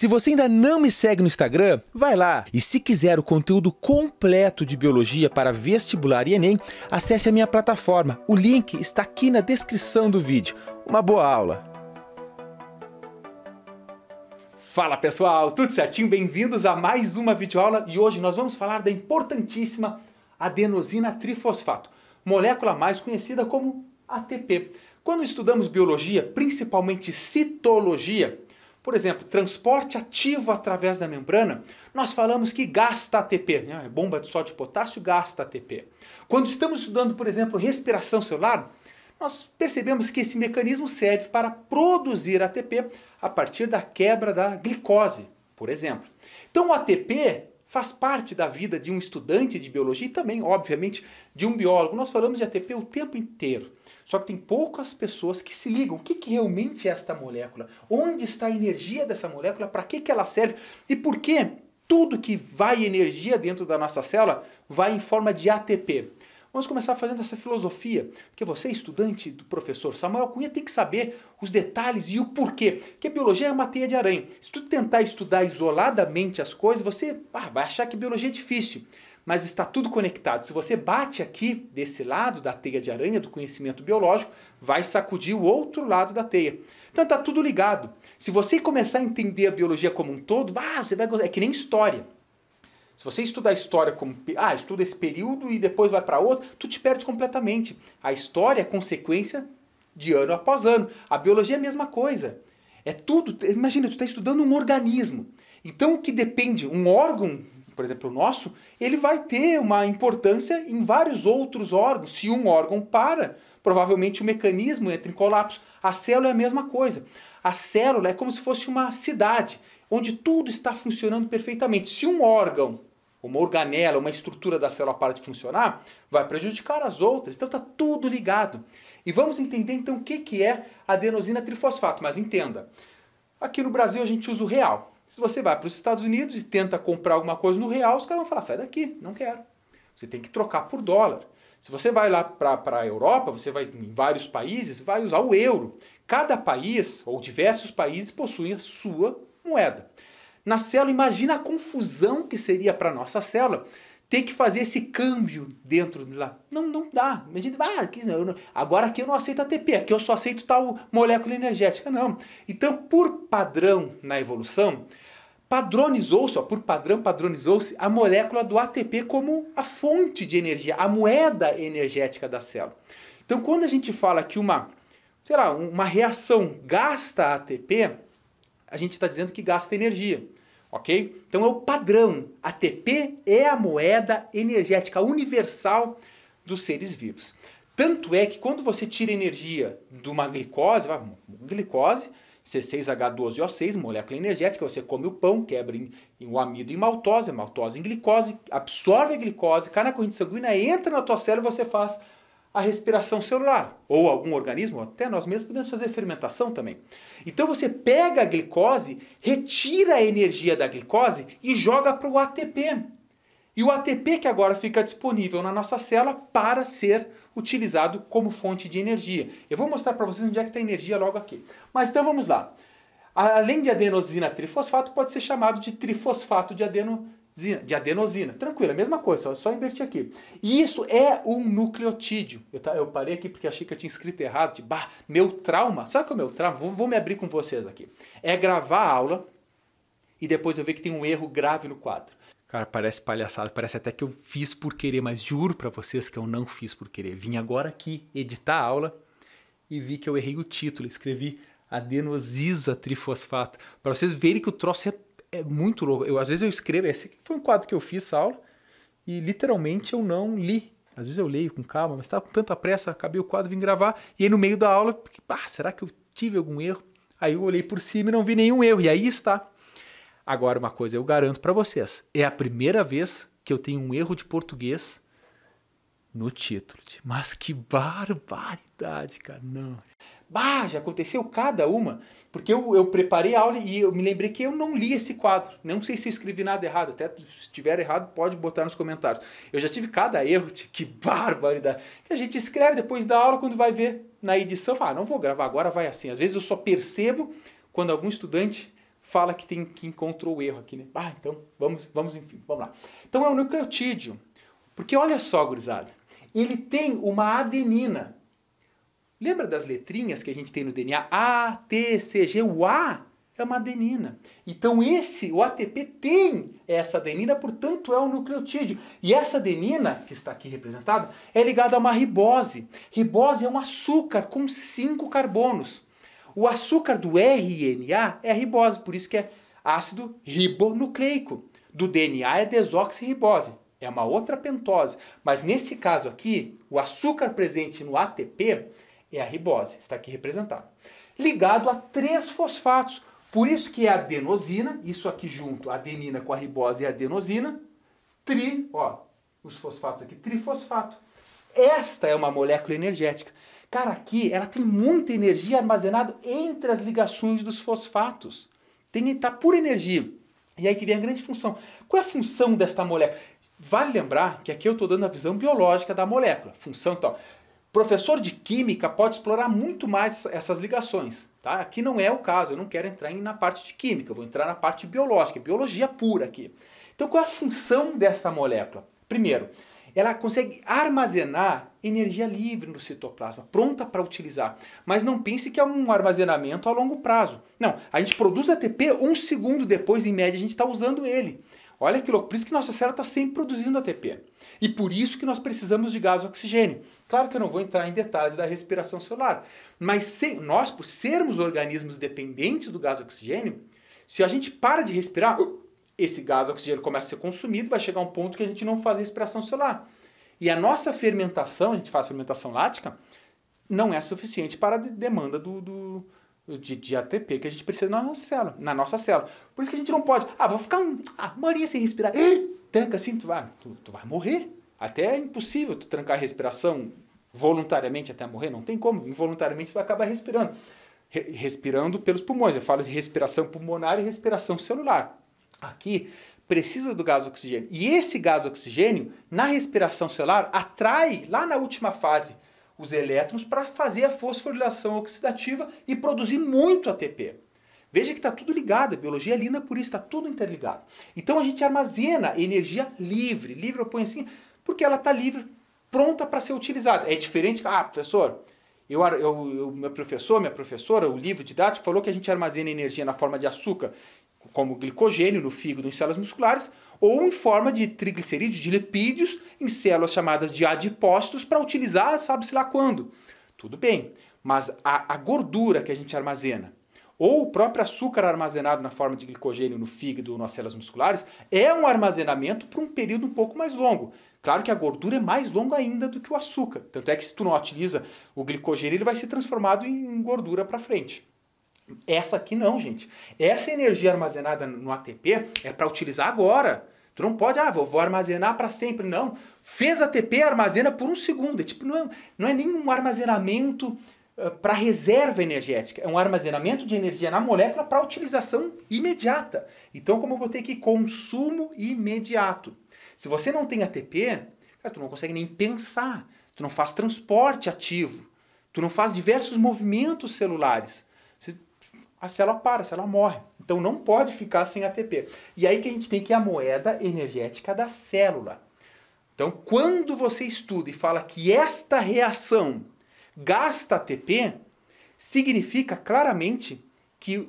Se você ainda não me segue no Instagram, vai lá. E se quiser o conteúdo completo de biologia para vestibular e Enem, acesse a minha plataforma. O link está aqui na descrição do vídeo. Uma boa aula! Fala pessoal, tudo certinho? Bem-vindos a mais uma videoaula e hoje nós vamos falar da importantíssima adenosina trifosfato, molécula mais conhecida como ATP. Quando estudamos biologia, principalmente citologia, por exemplo, transporte ativo através da membrana, nós falamos que gasta ATP. Né? É bomba de sódio e potássio gasta ATP. Quando estamos estudando, por exemplo, respiração celular, nós percebemos que esse mecanismo serve para produzir ATP a partir da quebra da glicose, por exemplo. Então o ATP faz parte da vida de um estudante de biologia e também, obviamente, de um biólogo. Nós falamos de ATP o tempo inteiro. Só que tem poucas pessoas que se ligam. O que, que realmente é esta molécula? Onde está a energia dessa molécula? Para que, que ela serve? E por que tudo que vai energia dentro da nossa célula vai em forma de ATP? Vamos começar fazendo essa filosofia, porque você, estudante do professor Samuel Cunha, tem que saber os detalhes e o porquê. a biologia é uma teia de aranha. Se tu tentar estudar isoladamente as coisas, você ah, vai achar que biologia é difícil. Mas está tudo conectado. Se você bate aqui desse lado da teia de aranha do conhecimento biológico, vai sacudir o outro lado da teia. Então está tudo ligado. Se você começar a entender a biologia como um todo, ah, você vai gostar. É que nem história. Se você estuda a história como, ah, estuda esse período e depois vai para outro, tu te perde completamente. A história é consequência de ano após ano. A biologia é a mesma coisa. É tudo, imagina, tu está estudando um organismo. Então o que depende, um órgão, por exemplo, o nosso, ele vai ter uma importância em vários outros órgãos. Se um órgão para, provavelmente o mecanismo entra em colapso. A célula é a mesma coisa. A célula é como se fosse uma cidade, onde tudo está funcionando perfeitamente. Se um órgão uma organela, uma estrutura da célula para de funcionar, vai prejudicar as outras. Então está tudo ligado. E vamos entender então o que, que é adenosina trifosfato. Mas entenda, aqui no Brasil a gente usa o real. Se você vai para os Estados Unidos e tenta comprar alguma coisa no real, os caras vão falar, sai daqui, não quero. Você tem que trocar por dólar. Se você vai lá para a Europa, você vai em vários países, vai usar o euro. Cada país ou diversos países possuem a sua moeda na célula, imagina a confusão que seria para nossa célula ter que fazer esse câmbio dentro de lá. Não, não dá. Imagina, ah, aqui não, agora aqui eu não aceito ATP, aqui eu só aceito tal molécula energética. Não. Então, por padrão na evolução, padronizou-se, por padrão padronizou-se a molécula do ATP como a fonte de energia, a moeda energética da célula. Então, quando a gente fala que uma, sei lá, uma reação gasta ATP, a gente está dizendo que gasta energia ok? Então é o padrão. A ATP é a moeda energética universal dos seres vivos. Tanto é que quando você tira energia de uma glicose, glicose, C6H12O6, molécula energética, você come o pão, quebra em, em amido em maltose, maltose em glicose, absorve a glicose, cai na corrente sanguínea, entra na tua célula e você faz a respiração celular, ou algum organismo, até nós mesmos podemos fazer fermentação também. Então você pega a glicose, retira a energia da glicose e joga para o ATP. E o ATP que agora fica disponível na nossa célula para ser utilizado como fonte de energia. Eu vou mostrar para vocês onde é que está a energia logo aqui. Mas então vamos lá. Além de adenosina trifosfato, pode ser chamado de trifosfato de adeno de adenosina. Tranquilo, é a mesma coisa, só, só inverti aqui. E isso é um nucleotídeo. Eu, tá, eu parei aqui porque achei que eu tinha escrito errado. Tipo, bah, meu trauma. Sabe qual é o meu trauma? Vou, vou me abrir com vocês aqui. É gravar a aula e depois eu ver que tem um erro grave no quadro. Cara, parece palhaçada, parece até que eu fiz por querer, mas juro para vocês que eu não fiz por querer. Vim agora aqui editar a aula e vi que eu errei o título, escrevi adenosisa trifosfato, para vocês verem que o troço é é muito louco. Eu, às vezes eu escrevo, esse é assim foi um quadro que eu fiz, Saulo, e literalmente eu não li. Às vezes eu leio com calma, mas estava tá com tanta pressa, acabei o quadro, vim gravar, e aí no meio da aula, ah, será que eu tive algum erro? Aí eu olhei por cima e não vi nenhum erro, e aí está. Agora, uma coisa eu garanto para vocês: é a primeira vez que eu tenho um erro de português no título. Mas que barbaridade, cara. Não. Bah, já aconteceu cada uma. Porque eu, eu preparei a aula e eu me lembrei que eu não li esse quadro. Não sei se eu escrevi nada errado. Até se tiver errado, pode botar nos comentários. Eu já tive cada erro, que barbaridade. Que a gente escreve depois da aula, quando vai ver na edição, fala, ah, não vou gravar agora, vai assim. Às vezes eu só percebo quando algum estudante fala que tem que encontrou o erro aqui, né? Ah, então vamos, vamos enfim, vamos lá. Então é o nucleotídeo. Porque olha só, gurizada, ele tem uma adenina Lembra das letrinhas que a gente tem no DNA? A, T, C, G, o A é uma adenina. Então esse, o ATP tem essa adenina, portanto é um nucleotídeo. E essa adenina, que está aqui representada, é ligada a uma ribose. Ribose é um açúcar com cinco carbonos. O açúcar do RNA é ribose, por isso que é ácido ribonucleico. Do DNA é desoxirribose, é uma outra pentose. Mas nesse caso aqui, o açúcar presente no ATP é a ribose, está aqui representado. Ligado a três fosfatos, por isso que é adenosina, isso aqui junto, adenina com a ribose e adenosina, tri, ó, os fosfatos aqui, trifosfato. Esta é uma molécula energética. Cara, aqui ela tem muita energia armazenada entre as ligações dos fosfatos. Tem estar tá pura energia. E aí que vem a grande função. Qual é a função desta molécula? Vale lembrar que aqui eu estou dando a visão biológica da molécula, função e então, tal. Professor de química pode explorar muito mais essas ligações. Tá? Aqui não é o caso, eu não quero entrar na parte de química, eu vou entrar na parte biológica, biologia pura aqui. Então qual é a função dessa molécula? Primeiro, ela consegue armazenar energia livre no citoplasma, pronta para utilizar. Mas não pense que é um armazenamento a longo prazo. Não, a gente produz ATP um segundo depois, em média, a gente está usando ele. Olha que louco. Por isso que nossa célula está sempre produzindo ATP. E por isso que nós precisamos de gás oxigênio. Claro que eu não vou entrar em detalhes da respiração celular, mas nós, por sermos organismos dependentes do gás oxigênio, se a gente para de respirar, uh, esse gás oxigênio começa a ser consumido, vai chegar um ponto que a gente não faz respiração celular. E a nossa fermentação, a gente faz fermentação lática, não é suficiente para a demanda do, do de, de ATP que a gente precisa na nossa célula. Na nossa célula. Por isso que a gente não pode. Ah, vou ficar um. Ah, Maria sem respirar. Ih, tranca assim, tu vai, tu, tu vai morrer. Até é impossível tu trancar a respiração voluntariamente até morrer, não tem como. Involuntariamente tu vai acabar respirando. Re respirando pelos pulmões. Eu falo de respiração pulmonar e respiração celular. Aqui precisa do gás oxigênio. E esse gás oxigênio, na respiração celular, atrai lá na última fase os elétrons para fazer a fosforilação oxidativa e produzir muito ATP. Veja que está tudo ligado, a biologia é linda por isso, está tudo interligado. Então a gente armazena energia livre, livre eu ponho assim, porque ela está livre, pronta para ser utilizada. É diferente, ah, professor, eu, eu, eu, meu professor, minha professora, o livro didático falou que a gente armazena energia na forma de açúcar como glicogênio no fígado em células musculares, ou em forma de triglicerídeos, de lipídios, em células chamadas de adipócitos, para utilizar sabe-se lá quando. Tudo bem, mas a, a gordura que a gente armazena, ou o próprio açúcar armazenado na forma de glicogênio no fígado ou nas células musculares, é um armazenamento para um período um pouco mais longo. Claro que a gordura é mais longa ainda do que o açúcar. Tanto é que se tu não utiliza o glicogênio, ele vai ser transformado em gordura para frente. Essa aqui não, gente. Essa energia armazenada no ATP é para utilizar agora. Tu não pode, ah, vou, vou armazenar para sempre. Não. Fez ATP, armazena por um segundo. É, tipo, não é, não é nenhum armazenamento uh, eh, para reserva energética. É um armazenamento de energia na molécula para utilização imediata. Então, como eu botei aqui, consumo imediato. Se você não tem ATP, cara, tu não consegue nem pensar. Tu não faz transporte ativo. Tu não faz diversos movimentos celulares. Se a célula para, a célula morre. Então não pode ficar sem ATP. E aí que a gente tem que é a moeda energética da célula. Então, quando você estuda e fala que esta reação gasta ATP, significa claramente que,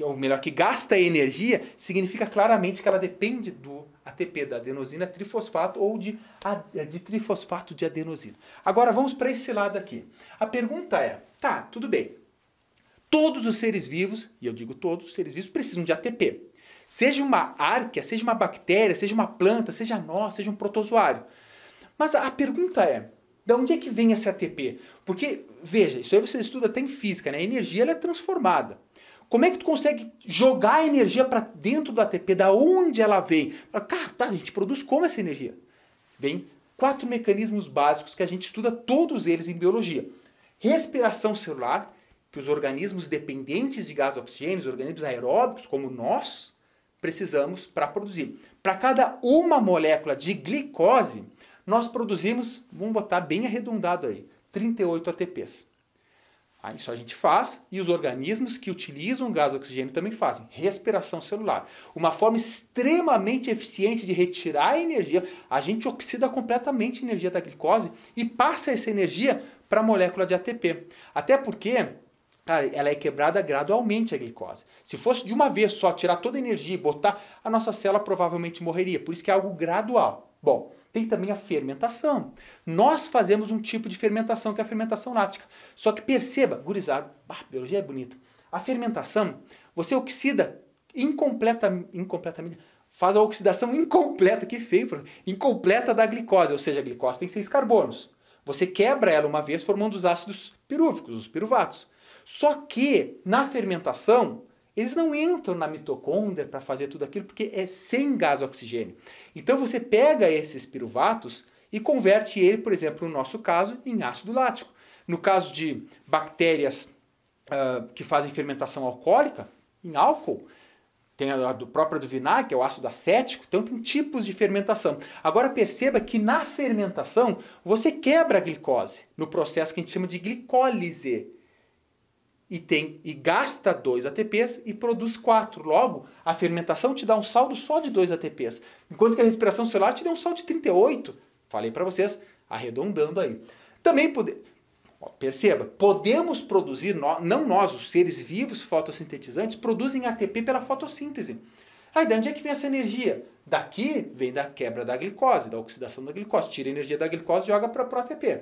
ou melhor, que gasta energia, significa claramente que ela depende do ATP, da adenosina trifosfato ou de, de trifosfato de adenosina. Agora vamos para esse lado aqui. A pergunta é: tá, tudo bem, todos os seres vivos, e eu digo todos os seres vivos, precisam de ATP. Seja uma árquea, seja uma bactéria, seja uma planta, seja nós, seja um protozoário. Mas a pergunta é, de onde é que vem esse ATP? Porque, veja, isso aí você estuda até em física, né? A energia ela é transformada. Como é que tu consegue jogar a energia para dentro do ATP? Da onde ela vem? Cara, tá, a gente produz como essa energia? Vem quatro mecanismos básicos que a gente estuda todos eles em biologia. Respiração celular, que os organismos dependentes de gás oxigênio, os organismos aeróbicos, como nós, precisamos para produzir. Para cada uma molécula de glicose, nós produzimos, vamos botar bem arredondado aí, 38 ATPs. Aí isso a gente faz e os organismos que utilizam gás oxigênio também fazem. Respiração celular. Uma forma extremamente eficiente de retirar a energia. A gente oxida completamente a energia da glicose e passa essa energia para a molécula de ATP. Até porque Cara, ela é quebrada gradualmente a glicose. Se fosse de uma vez só tirar toda a energia e botar, a nossa célula provavelmente morreria. Por isso que é algo gradual. Bom, tem também a fermentação. Nós fazemos um tipo de fermentação que é a fermentação lática. Só que perceba, gurizada, a biologia é bonita. A fermentação, você oxida incompleta, incompletamente, faz a oxidação incompleta, que feio, incompleta da glicose, ou seja, a glicose tem seis carbonos. Você quebra ela uma vez formando os ácidos pirúvicos, os piruvatos. Só que na fermentação, eles não entram na mitocôndria para fazer tudo aquilo porque é sem gás oxigênio. Então você pega esses piruvatos e converte ele, por exemplo, no nosso caso, em ácido lático. No caso de bactérias uh, que fazem fermentação alcoólica, em álcool, tem a do própria do vinagre, que é o ácido acético, então tem tipos de fermentação. Agora perceba que na fermentação você quebra a glicose, no processo que a gente chama de glicólise e tem e gasta 2 ATPs e produz 4. Logo, a fermentação te dá um saldo só de 2 ATPs, enquanto que a respiração celular te dá um saldo de 38. Falei para vocês, arredondando aí. Também pode... Ó, perceba, podemos produzir, não nós, os seres vivos fotossintetizantes, produzem ATP pela fotossíntese. Aí de onde é que vem essa energia? Daqui vem da quebra da glicose, da oxidação da glicose. Tira a energia da glicose e joga para o ATP.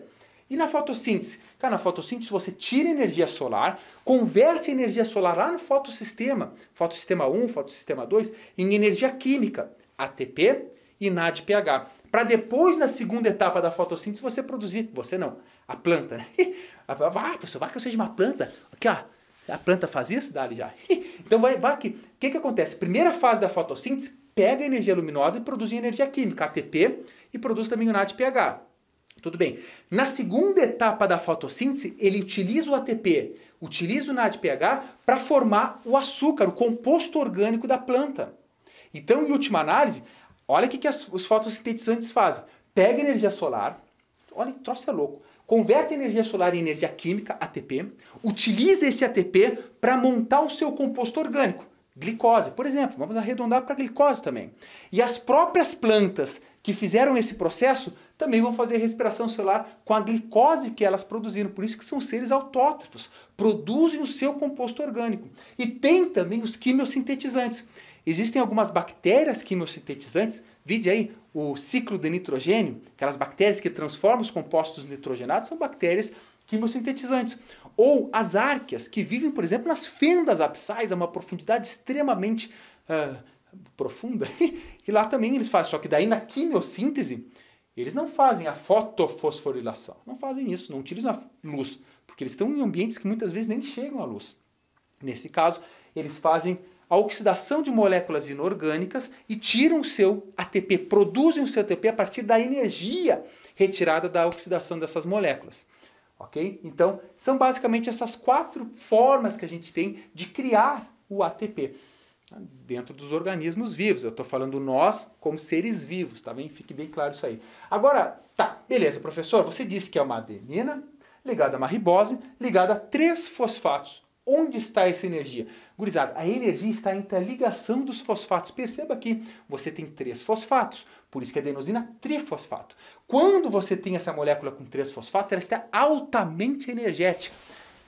E na fotossíntese? Cara, na fotossíntese você tira energia solar, converte a energia solar lá no fotossistema, fotossistema 1, fotossistema 2, em energia química, ATP e NADPH. Para depois, na segunda etapa da fotossíntese, você produzir, você não, a planta. Né? Vai, pessoal, vai que eu seja uma planta. Aqui, ó, a planta faz isso? Dá-lhe já. Então vai, vai aqui. O que, que acontece? Primeira fase da fotossíntese, pega energia luminosa e produz energia química, ATP, e produz também o NADPH. Tudo bem. Na segunda etapa da fotossíntese, ele utiliza o ATP, utiliza o NADPH para formar o açúcar, o composto orgânico da planta. Então, em última análise, olha o que, que as, os fotossintetizantes fazem. Pega energia solar, olha que troço é louco, converte energia solar em energia química, ATP, utiliza esse ATP para montar o seu composto orgânico, glicose, por exemplo, vamos arredondar para glicose também. E as próprias plantas que fizeram esse processo também vão fazer a respiração celular com a glicose que elas produziram. Por isso que são seres autótrofos, produzem o seu composto orgânico. E tem também os quimiosintetizantes. Existem algumas bactérias quimiosintetizantes, vide aí o ciclo de nitrogênio, aquelas bactérias que transformam os compostos nitrogenados são bactérias quimiosintetizantes. Ou as árqueas, que vivem, por exemplo, nas fendas absais, a uma profundidade extremamente uh, profunda, e lá também eles fazem. Só que daí na quimiossíntese, eles não fazem a fotofosforilação, não fazem isso, não utilizam a luz, porque eles estão em ambientes que muitas vezes nem chegam à luz. Nesse caso, eles fazem a oxidação de moléculas inorgânicas e tiram o seu ATP, produzem o seu ATP a partir da energia retirada da oxidação dessas moléculas. Ok? Então, são basicamente essas quatro formas que a gente tem de criar o ATP dentro dos organismos vivos. Eu estou falando nós como seres vivos, tá bem? Fique bem claro isso aí. Agora, tá, beleza, professor, você disse que é uma adenina ligada a uma ribose, ligada a três fosfatos. Onde está essa energia? Gurizada, a energia está entre a ligação dos fosfatos. Perceba aqui, você tem três fosfatos, por isso que é adenosina trifosfato. Quando você tem essa molécula com três fosfatos, ela está altamente energética.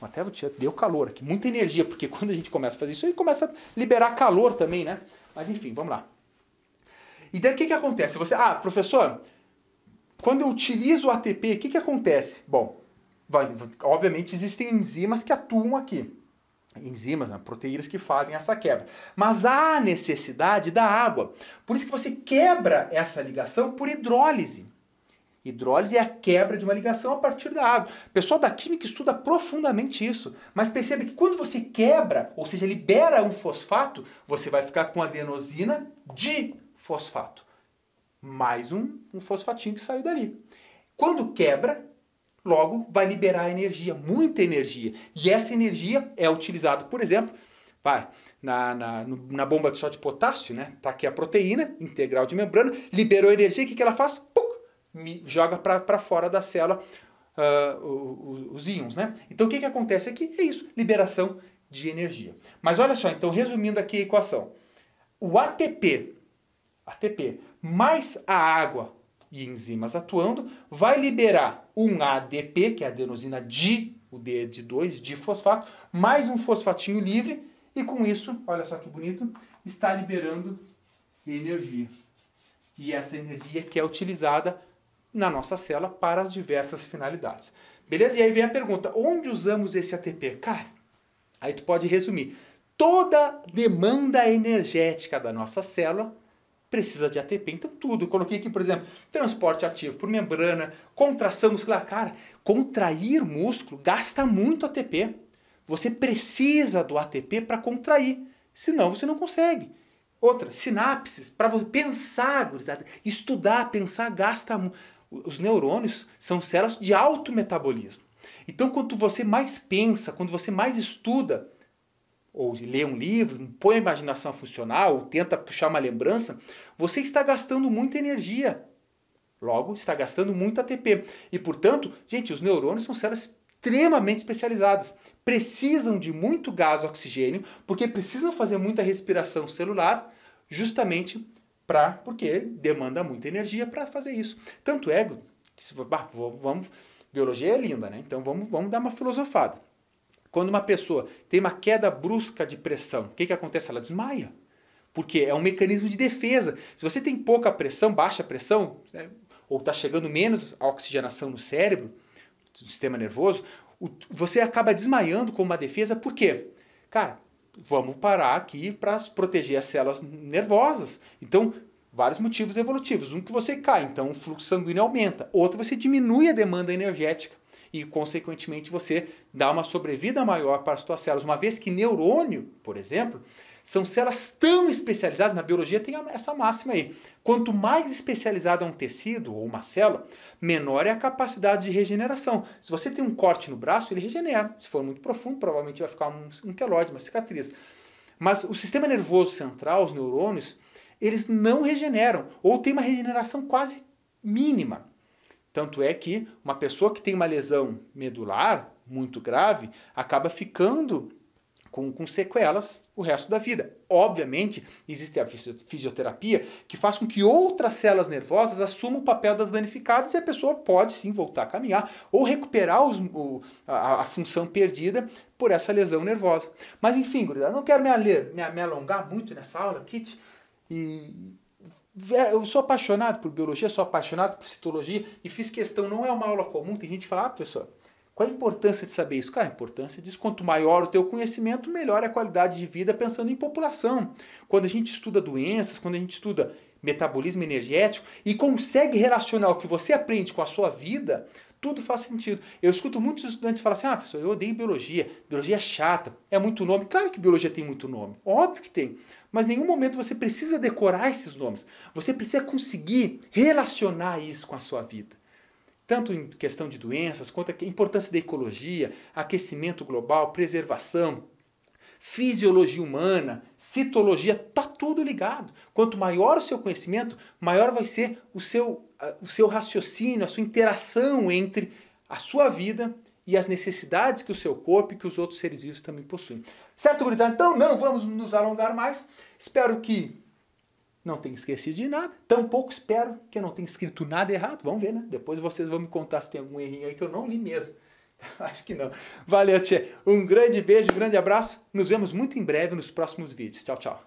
Até vou te deu calor aqui, muita energia, porque quando a gente começa a fazer isso, ele começa a liberar calor também, né? Mas enfim, vamos lá. E daí o que, que acontece? Você, ah, professor, quando eu utilizo o ATP, o que, que acontece? Bom, vai, obviamente existem enzimas que atuam aqui. Enzimas, né? proteínas que fazem essa quebra. Mas há necessidade da água. Por isso que você quebra essa ligação por hidrólise. Hidrólise é a quebra de uma ligação a partir da água. O pessoal da química estuda profundamente isso, mas percebe que quando você quebra, ou seja, libera um fosfato, você vai ficar com adenosina de fosfato. Mais um, um fosfatinho que saiu dali. Quando quebra, logo vai liberar energia, muita energia. E essa energia é utilizada, por exemplo, vai, na, na, na bomba de sódio de potássio, né? Tá aqui a proteína integral de membrana, liberou energia, o que, que ela faz? Pum! joga para fora da célula uh, ah, os, os íons. Né? Então o que, que acontece aqui? É isso, liberação de energia. Mas olha só, então resumindo aqui a equação. O ATP, ATP mais a água e enzimas atuando, vai liberar um ADP, que é a adenosina di, o D de 2, de fosfato, mais um fosfatinho livre, e com isso, olha só que bonito, está liberando energia. E essa energia que é utilizada na nossa célula para as diversas finalidades. Beleza? E aí vem a pergunta: onde usamos esse ATP? Cara, aí tu pode resumir. Toda demanda energética da nossa célula precisa de ATP. Então, tudo. coloquei aqui, por exemplo, transporte ativo por membrana, contração muscular. Cara, contrair músculo gasta muito ATP. Você precisa do ATP para contrair, senão você não consegue. Outra, sinapses, para você pensar, estudar, pensar, gasta muito. Os neurônios são células de alto metabolismo. Então, quanto você mais pensa, quando você mais estuda, ou lê um livro, põe a imaginação a funcionar, ou tenta puxar uma lembrança, você está gastando muita energia. Logo, está gastando muito ATP. E, portanto, gente, os neurônios são células extremamente especializadas. Precisam de muito gás oxigênio, porque precisam fazer muita respiração celular, justamente para porque demanda muita energia para fazer isso. Tanto é que se bah, vamos biologia é linda, né? Então vamos, vamos dar uma filosofada. Quando uma pessoa tem uma queda brusca de pressão, o que, que acontece? Ela desmaia. Porque é um mecanismo de defesa. Se você tem pouca pressão, baixa pressão, né? ou está chegando menos a oxigenação no cérebro, no sistema nervoso, você acaba desmaiando como uma defesa. Por quê? Cara, vamos parar aqui para proteger as células nervosas. Então, vários motivos evolutivos. Um que você cai, então o fluxo sanguíneo aumenta. Outro, você diminui a demanda energética e, consequentemente, você dá uma sobrevida maior para as suas células. Uma vez que neurônio, por exemplo, são células tão especializadas, na biologia tem essa máxima aí. Quanto mais especializado é um tecido ou uma célula, menor é a capacidade de regeneração. Se você tem um corte no braço, ele regenera. Se for muito profundo, provavelmente vai ficar um, um queloide, uma cicatriz. Mas o sistema nervoso central, os neurônios, eles não regeneram ou tem uma regeneração quase mínima. Tanto é que uma pessoa que tem uma lesão medular muito grave acaba ficando com, com sequelas o resto da vida. Obviamente, existe a fisioterapia que faz com que outras células nervosas assumam o papel das danificadas e a pessoa pode sim voltar a caminhar ou recuperar os, o, a, a, função perdida por essa lesão nervosa. Mas enfim, não quero me, aler, me, me alongar muito nessa aula, Kit. E eu sou apaixonado por biologia, sou apaixonado por citologia e fiz questão, não é uma aula comum, tem gente que fala, ah, professor, qual a importância de saber isso? Cara, a importância diz quanto maior o teu conhecimento, melhor é a qualidade de vida pensando em população. Quando a gente estuda doenças, quando a gente estuda metabolismo energético e consegue relacionar o que você aprende com a sua vida, tudo faz sentido. Eu escuto muitos estudantes falar assim: ah, professor, eu odeio biologia, biologia é chata, é muito nome. Claro que biologia tem muito nome, óbvio que tem. Mas em nenhum momento você precisa decorar esses nomes. Você precisa conseguir relacionar isso com a sua vida tanto em questão de doenças, quanto a importância da ecologia, aquecimento global, preservação, fisiologia humana, citologia, tá tudo ligado. Quanto maior o seu conhecimento, maior vai ser o seu, o seu raciocínio, a sua interação entre a sua vida e as necessidades que o seu corpo e que os outros seres vivos também possuem. Certo, gurizada? Então não vamos nos alongar mais. Espero que não tenho esquecido de nada, tampouco espero que eu não tenha escrito nada errado. Vamos ver, né? Depois vocês vão me contar se tem algum errinho aí que eu não li mesmo. Acho que não. Valeu, Tchê. Um grande beijo, um grande abraço. Nos vemos muito em breve nos próximos vídeos. Tchau, tchau.